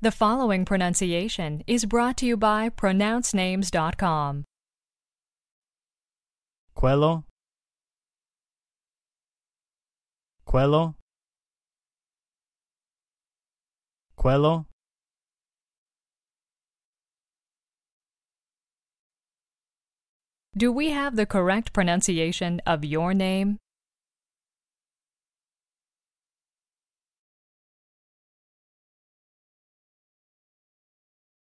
The following pronunciation is brought to you by pronouncenames.com. Quello Quello Quello Do we have the correct pronunciation of your name?